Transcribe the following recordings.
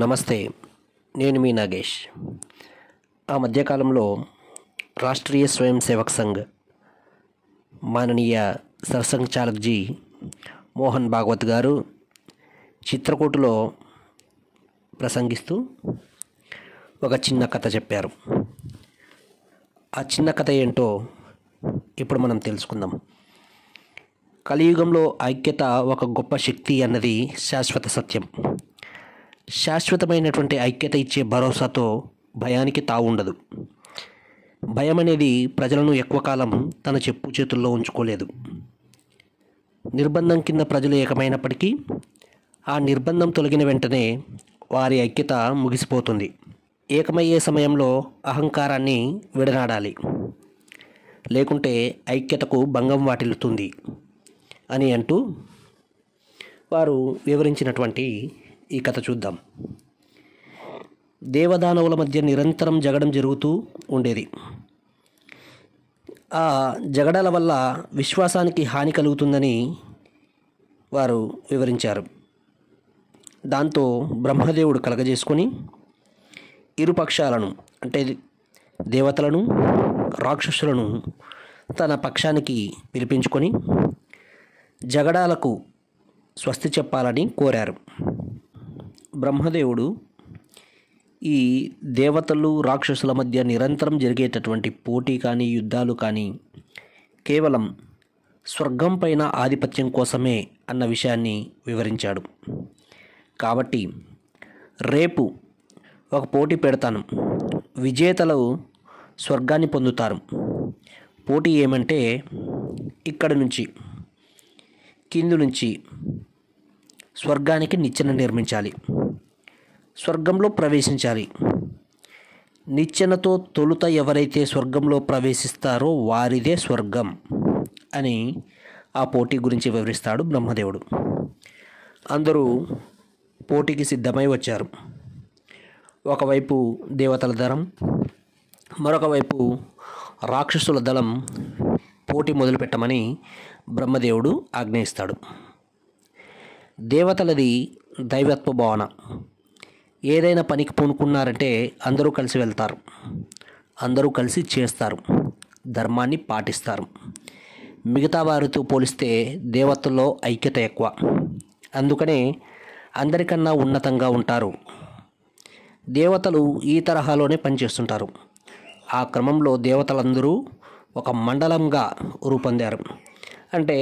నమస్తే నేను మీ నాగేష్ ఆ మధ్యకాలంలో రాష్ట్రీయ స్వయం సేవక్ సంఘ్ మాననీయ సర్సంఘ్ చాలక్జీ మోహన్ భాగవత్ గారు చిత్రకూటులో ప్రసంగిస్తూ ఒక చిన్న కథ చెప్పారు ఆ చిన్న కథ ఏంటో ఇప్పుడు మనం తెలుసుకుందాం కలియుగంలో ఐక్యత ఒక గొప్ప శక్తి అన్నది శాశ్వత సత్యం శాశ్వతమైనటువంటి ఐక్యత ఇచ్చే భరోసాతో భయానికి తావుండదు భయం అనేది ప్రజలను ఎక్కువ కాలం తన చెప్పు చేతుల్లో ఉంచుకోలేదు నిర్బంధం కింద ప్రజలు ఏకమైనప్పటికీ ఆ నిర్బంధం తొలగిన వెంటనే వారి ఐక్యత ముగిసిపోతుంది ఏకమయ్యే సమయంలో అహంకారాన్ని విడనాడాలి లేకుంటే ఐక్యతకు భంగం వాటిల్లుతుంది అని అంటూ వారు వివరించినటువంటి ఈ కథ చూద్దాం దేవదానవుల మధ్య నిరంతరం జగడం జరుగుతూ ఉండేది ఆ జగడాల వల్ల విశ్వాసానికి హాని కలుగుతుందని వారు వివరించారు దాంతో బ్రహ్మదేవుడు కలగజేసుకొని ఇరుపక్షాలను అంటే దేవతలను రాక్షసులను తన పక్షానికి పిలిపించుకొని జగడాలకు స్వస్తి చెప్పాలని కోరారు బ్రహ్మదేవుడు ఈ దేవతలు రాక్షసుల మధ్య నిరంతరం జరిగేటటువంటి పోటీ కానీ యుద్ధాలు కానీ కేవలం స్వర్గం పైన ఆధిపత్యం కోసమే అన్న విషయాన్ని వివరించాడు కాబట్టి రేపు ఒక పోటీ పెడతాను విజేతలు స్వర్గాన్ని పొందుతారు పోటీ ఏమంటే ఇక్కడ నుంచి కింది నుంచి స్వర్గానికి నిచ్చెన నిర్మించాలి స్వర్గంలో ప్రవేశించాలి నిచ్చెనతో తొలుత ఎవరైతే స్వర్గంలో ప్రవేశిస్తారో వారిదే స్వర్గం అని ఆ పోటీ గురించి వివరిస్తాడు బ్రహ్మదేవుడు అందరూ పోటీకి సిద్ధమై వచ్చారు ఒకవైపు దేవతల దళం మరొక వైపు రాక్షసుల దళం పోటీ మొదలుపెట్టమని బ్రహ్మదేవుడు ఆజ్ఞయిస్తాడు దేవతలది దైవత్వ భావన ఏదైనా పనికి పూనుకున్నారంటే అందరూ కలిసి వెళ్తారు అందరూ కలిసి చేస్తారు ధర్మాన్ని పాటిస్తారు మిగతా వారితో పోలిస్తే దేవతల్లో ఐక్యత ఎక్కువ అందుకనే అందరికన్నా ఉన్నతంగా ఉంటారు దేవతలు ఈ తరహాలోనే పనిచేస్తుంటారు ఆ క్రమంలో దేవతలందరూ ఒక మండలంగా రూపొందారు అంటే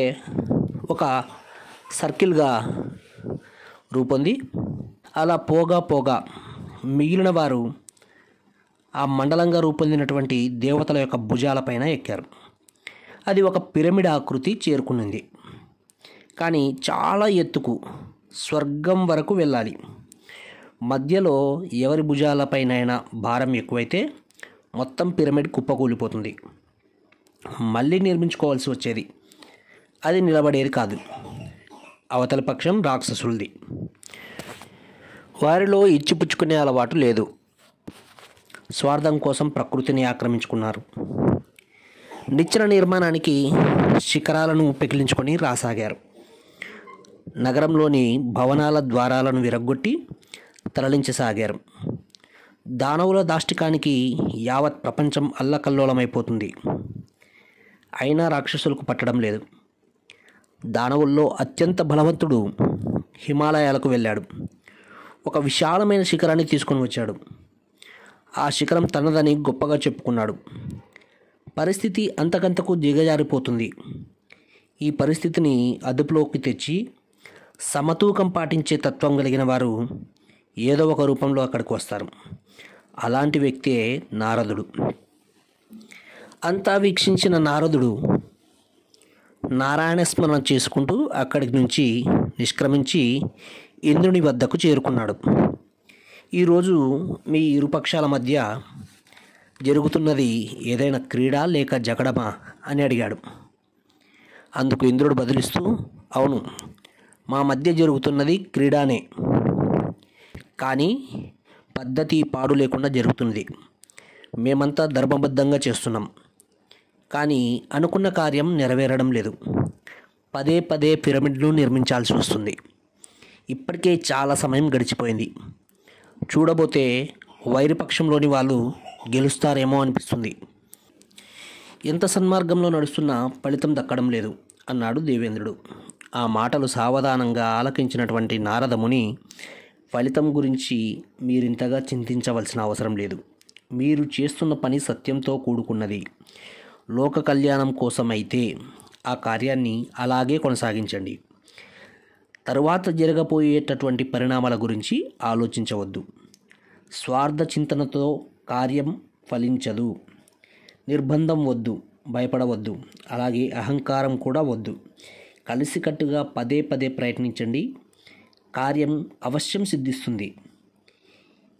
ఒక సర్కిల్గా రూపొంది అలా పోగా పోగా మిగిలిన వారు ఆ మండలంగా రూపొందినటువంటి దేవతల యొక్క భుజాలపైన ఎక్కారు అది ఒక పిరమిడ్ ఆకృతి చేరుకున్నది కానీ చాలా ఎత్తుకు స్వర్గం వరకు వెళ్ళాలి మధ్యలో ఎవరి భుజాలపైనైనా భారం ఎక్కువైతే మొత్తం పిరమిడ్ కుప్పకూలిపోతుంది మళ్ళీ నిర్మించుకోవాల్సి వచ్చేది అది నిలబడేది కాదు అవతల పక్షం రాక్షసులది వారిలో ఇచ్చిపుచ్చుకునే అలవాటు లేదు స్వార్థం కోసం ప్రకృతిని ఆక్రమించుకున్నారు నిచ్చెన నిర్మాణానికి శిఖరాలను పెకిలించుకొని రాసాగారు నగరంలోని భవనాల ద్వారాలను విరగ్గొట్టి తరలించసాగారు దానవుల దాష్టికానికి యావత్ ప్రపంచం అల్లకల్లోలమైపోతుంది అయినా రాక్షసులకు పట్టడం లేదు దానవుల్లో అత్యంత బలవంతుడు హిమాలయాలకు వెళ్ళాడు ఒక విశాలమైన శిఖరాన్ని తీసుకొని వచ్చాడు ఆ శిఖరం తనదని గొప్పగా చెప్పుకున్నాడు పరిస్థితి అంతకంతకు దిగజారిపోతుంది ఈ పరిస్థితిని అదుపులోకి తెచ్చి సమతూకం పాటించే తత్వం కలిగిన వారు ఏదో ఒక రూపంలో అక్కడికి వస్తారు అలాంటి వ్యక్తే నారదుడు అంతా వీక్షించిన నారదుడు నారాయణ స్మరణ చేసుకుంటూ అక్కడి నుంచి నిష్క్రమించి ఇంద్రుని వద్దకు చేరుకున్నాడు ఈరోజు మీ ఇరుపక్షాల మధ్య జరుగుతున్నది ఏదైనా క్రీడ లేక జగడమా అని అడిగాడు అందుకు ఇంద్రుడు బదిలిస్తూ అవును మా మధ్య జరుగుతున్నది క్రీడానే కానీ పద్ధతి పాడు లేకుండా జరుగుతున్నది మేమంతా ధర్మబద్ధంగా చేస్తున్నాం కానీ అనుకున్న కార్యం నెరవేరడం లేదు పదే పదే పిరమిడ్లు నిర్మించాల్సి వస్తుంది ఇప్పటికే చాలా సమయం గడిచిపోయింది చూడబోతే వైరపక్షంలోని వాళ్ళు గెలుస్తారేమో అనిపిస్తుంది ఎంత సన్మార్గంలో నడుస్తున్నా ఫలితం దక్కడం లేదు అన్నాడు దేవేంద్రుడు ఆ మాటలు సావధానంగా ఆలకించినటువంటి నారదముని ఫలితం గురించి మీరింతగా చింతించవలసిన అవసరం లేదు మీరు చేస్తున్న పని సత్యంతో కూడుకున్నది లోక కళ్యాణం కోసమైతే ఆ కార్యాన్ని అలాగే కొనసాగించండి తరువాత జరగబోయేటటువంటి పరిణామాల గురించి ఆలోచించవద్దు స్వార్థ చింతనతో కార్యం ఫలించదు నిర్బంధం వద్దు భయపడవద్దు అలాగే అహంకారం కూడా వద్దు కలిసికట్టుగా పదే పదే ప్రయత్నించండి కార్యం అవశ్యం సిద్ధిస్తుంది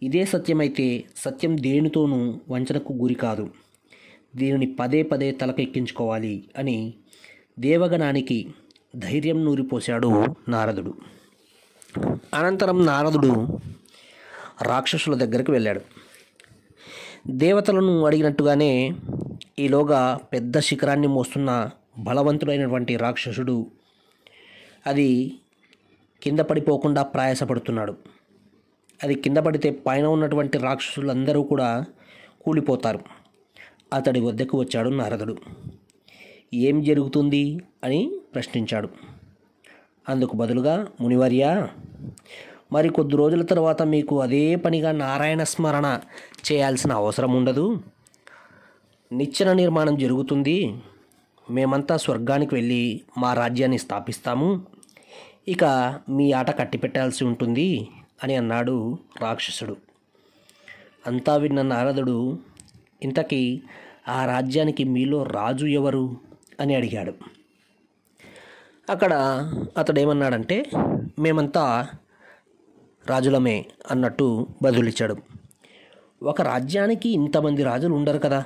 ఇదే సత్యమైతే సత్యం దేనితోనూ వంచనకు గురి కాదు దీనిని పదే పదే తలకెక్కించుకోవాలి అని దేవగణానికి ధైర్యం నూరిపోశాడు నారదుడు అనంతరం నారదుడు రాక్షసుల దగ్గరకు వెళ్ళాడు దేవతలను అడిగినట్టుగానే ఈలోగా పెద్ద శిఖరాన్ని మోస్తున్న బలవంతుడైనటువంటి రాక్షసుడు అది కింద పడిపోకుండా ప్రయాసపడుతున్నాడు అది కింద పడితే పైన ఉన్నటువంటి రాక్షసులందరూ కూడా కూలిపోతారు అతడి వద్దకు వచ్చాడు నారదుడు ఏం జరుగుతుంది అని ప్రశ్నించాడు అందుకు బదులుగా మునివర్య మరి కొద్ది రోజుల తర్వాత మీకు అదే పనిగా నారాయణ స్మరణ చేయాల్సిన అవసరం ఉండదు నిచ్చెన నిర్మాణం జరుగుతుంది మేమంతా స్వర్గానికి వెళ్ళి మా రాజ్యాన్ని స్థాపిస్తాము ఇక మీ ఆట కట్టిపెట్టాల్సి ఉంటుంది అని అన్నాడు రాక్షసుడు అంతా విన్న నారదుడు ఇంతకీ ఆ రాజ్యానికి మీలో రాజు ఎవరు అని అడిగాడు అక్కడ అతడు ఏమన్నాడంటే మేమంతా రాజులమే అన్నట్టు బదులిచ్చాడు ఒక రాజ్యానికి ఇంతమంది రాజులు ఉండరు కదా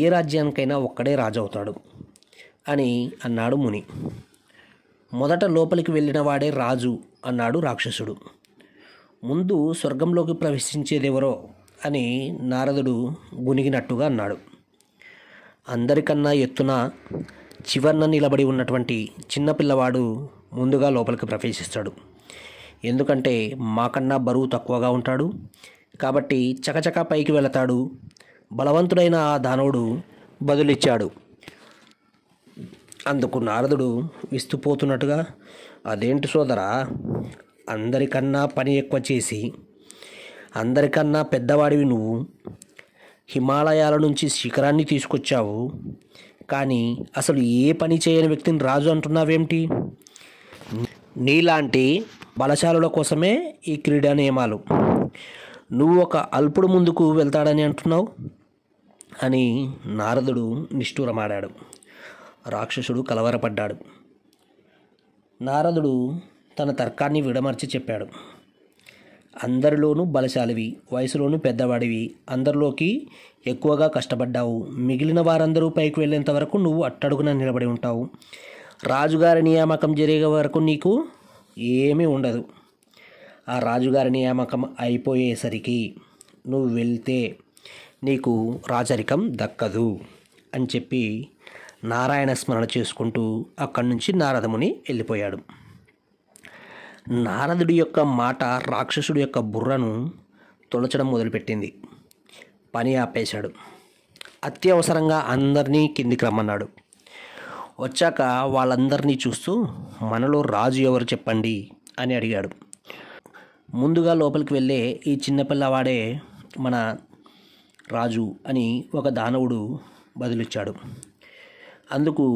ఏ రాజ్యానికైనా ఒక్కడే రాజు అవుతాడు అని అన్నాడు ముని మొదట లోపలికి వెళ్ళిన వాడే రాజు అన్నాడు రాక్షసుడు ముందు స్వర్గంలోకి ప్రవేశించేదెవరో అని నారదుడు గునిగినట్టుగా అన్నాడు అందరికన్నా ఎత్తున చివరన నిలబడి ఉన్నటువంటి చిన్నపిల్లవాడు ముందుగా లోపలికి ప్రవేశిస్తాడు ఎందుకంటే మాకన్నా బరువు తక్కువగా ఉంటాడు కాబట్టి చకచకా పైకి వెళతాడు బలవంతుడైన ఆ దానవుడు బదులిచ్చాడు అందుకు నారదుడు విస్తుపోతున్నట్టుగా అదేంటి సోదరా అందరికన్నా పని ఎక్కువ చేసి అందరికన్నా పెద్దవాడివి నువ్వు హిమాలయాల నుంచి శిఖరాన్ని తీసుకొచ్చావు కానీ అసలు ఏ పని చేయని వ్యక్తిని రాజు అంటున్నావేమిటి నీలాంటి బలశాలుల కోసమే ఈ క్రీడా నియమాలు నువ్వు ఒక అల్పుడు ముందుకు వెళ్తాడని అంటున్నావు అని నారదుడు నిష్ఠూరమాడాడు రాక్షసుడు కలవరపడ్డాడు నారదుడు తన తర్కాన్ని విడమర్చి చెప్పాడు అందరిలోనూ బలశాలివి వయసులోనూ పెద్దవాడివి అందరిలోకి ఎక్కువగా కష్టపడ్డావు మిగిలిన వారందరూ పైకి వెళ్ళేంత వరకు నువ్వు అట్టడుగున నిలబడి ఉంటావు రాజుగారి నియామకం జరిగే వరకు నీకు ఏమీ ఉండదు ఆ రాజుగారి నియామకం అయిపోయేసరికి నువ్వు వెళ్తే నీకు రాజరికం దక్కదు అని చెప్పి నారాయణ స్మరణ చేసుకుంటూ అక్కడి నుంచి నారదముని వెళ్ళిపోయాడు నారదుడి యొక్క మాట రాక్షసుడి యొక్క బుర్రను తొలచడం మొదలుపెట్టింది పని ఆపేశాడు అత్యవసరంగా అందరినీ కిందికి రమ్మన్నాడు వచ్చాక వాళ్ళందరినీ చూస్తూ మనలో రాజు ఎవరు చెప్పండి అని అడిగాడు ముందుగా లోపలికి వెళ్ళే ఈ చిన్నపిల్లవాడే మన రాజు అని ఒక దానవుడు బదులిచ్చాడు అందుకు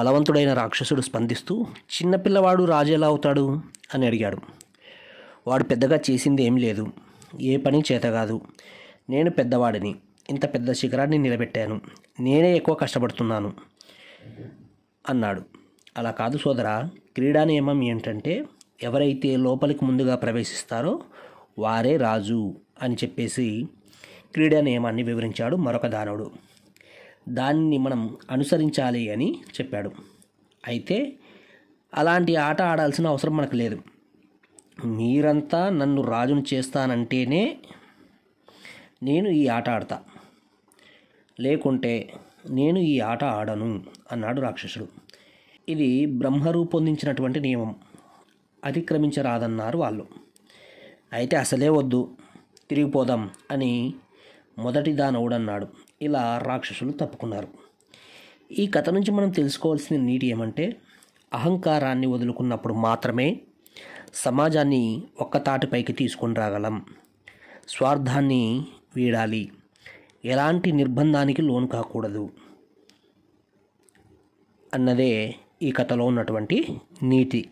బలవంతుడైన రాక్షసుడు స్పందిస్తూ చిన్నపిల్లవాడు రాజు ఎలా అవుతాడు అని అడిగాడు వాడు పెద్దగా చేసింది ఏం లేదు ఏ పని కాదు నేను పెద్దవాడిని ఇంత పెద్ద శిఖరాన్ని నిలబెట్టాను నేనే ఎక్కువ కష్టపడుతున్నాను అన్నాడు అలా కాదు సోదరా క్రీడా నియమం ఏంటంటే ఎవరైతే లోపలికి ముందుగా ప్రవేశిస్తారో వారే రాజు అని చెప్పేసి క్రీడా నియమాన్ని వివరించాడు మరొక దానవుడు దాన్ని మనం అనుసరించాలి అని చెప్పాడు అయితే అలాంటి ఆట ఆడాల్సిన అవసరం మనకు లేదు మీరంతా నన్ను రాజును చేస్తానంటేనే నేను ఈ ఆట ఆడతా లేకుంటే నేను ఈ ఆట ఆడను అన్నాడు రాక్షసుడు ఇది బ్రహ్మ రూపొందించినటువంటి నియమం అతిక్రమించరాదన్నారు వాళ్ళు అయితే అసలే వద్దు తిరిగిపోదాం అని మొదటి దానవుడన్నాడు ఇలా రాక్షసులు తప్పుకున్నారు ఈ కథ నుంచి మనం తెలుసుకోవాల్సిన నీటి ఏమంటే అహంకారాన్ని వదులుకున్నప్పుడు మాత్రమే సమాజాన్ని ఒక్క తాటిపైకి తీసుకుని రాగలం స్వార్థాన్ని వీడాలి ఎలాంటి నిర్బంధానికి లోను కాకూడదు అన్నదే ఈ కథలో ఉన్నటువంటి నీతి